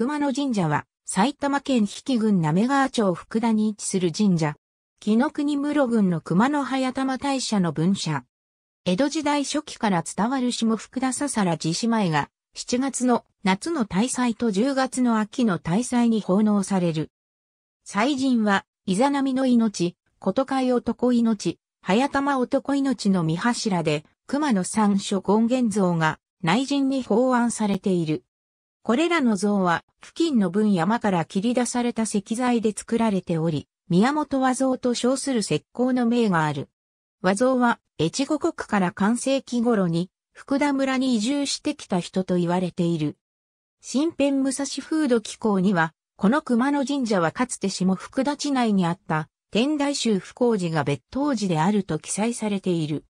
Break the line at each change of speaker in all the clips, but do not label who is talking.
熊野神社は、埼玉県比企郡滑川町福田に位置する神社。紀の国室郡の熊野早玉大社の分社。江戸時代初期から伝わる下福田笹ら寺姉妹が、7月の夏の大祭と10月の秋の大祭に奉納される。祭神は、イザナミの命、ことかい男命、早玉男命の三柱で、熊野三所権現像が内陣に奉安されている。これらの像は付近の分山から切り出された石材で作られており、宮本和像と称する石膏の名がある。和像は越後国から完成期頃に福田村に移住してきた人と言われている。新編武蔵風土機構には、この熊野神社はかつて下福田地内にあった天台宗不幸寺が別当寺であると記載されている。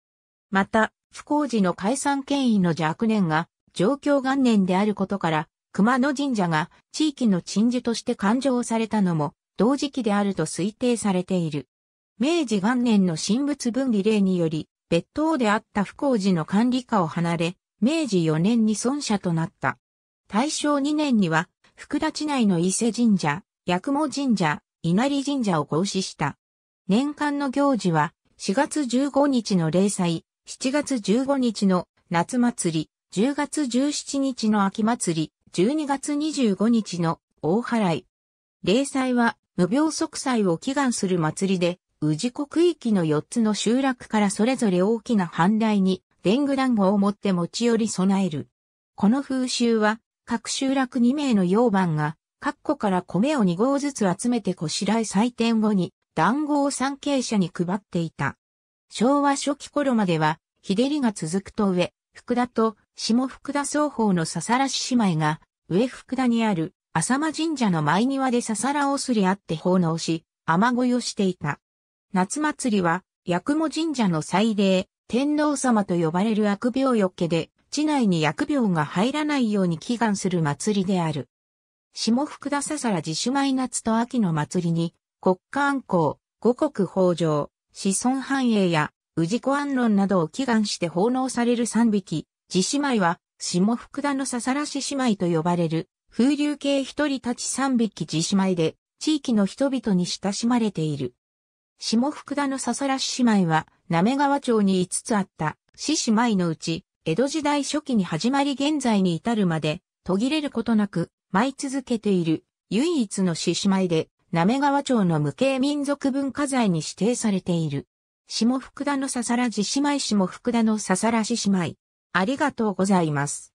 また、不幸寺の解散権威の若年が、状況元年であることから、熊野神社が地域の鎮守として勘定されたのも同時期であると推定されている。明治元年の神仏分離令により、別当であった不幸寺の管理下を離れ、明治4年に孫者となった。大正2年には、福田地内の伊勢神社、八雲神社、稲荷神社を合祀した。年間の行事は、4月15日の霊祭、7月15日の夏祭り、10月17日の秋祭り、12月25日の大払い。霊祭は無病息災を祈願する祭りで、宇治区域の4つの集落からそれぞれ大きな反来に、伝具団子を持って持ち寄り備える。この風習は、各集落2名の溶番が、各個から米を2合ずつ集めてこしらえ祭典後に、団子を参詣者に配っていた。昭和初期頃までは、日照りが続くと上、福田と下福田双方の笹らし姉妹が、上福田にある浅間神社の前庭で笹らをすり合って奉納し、雨乞いをしていた。夏祭りは、八雲神社の祭礼、天皇様と呼ばれる悪病よっけで、地内に薬病が入らないように祈願する祭りである。下福田笹ら自主米夏と秋の祭りに、国家安康、五穀豊穣、子孫繁栄や氏子安論などを祈願して奉納される三匹、自姉妹は、下福田のささらし姉妹と呼ばれる、風流系一人たち三匹自姉妹で、地域の人々に親しまれている。下福田のささらし姉妹は、滑川町に5つあった、四姉妹のうち、江戸時代初期に始まり現在に至るまで、途切れることなく、舞い続けている、唯一の獅子舞で、滑川町の無形民族文化財に指定されている。下福田のささらじ姉妹下福田のささらし姉妹。ありがとうございます。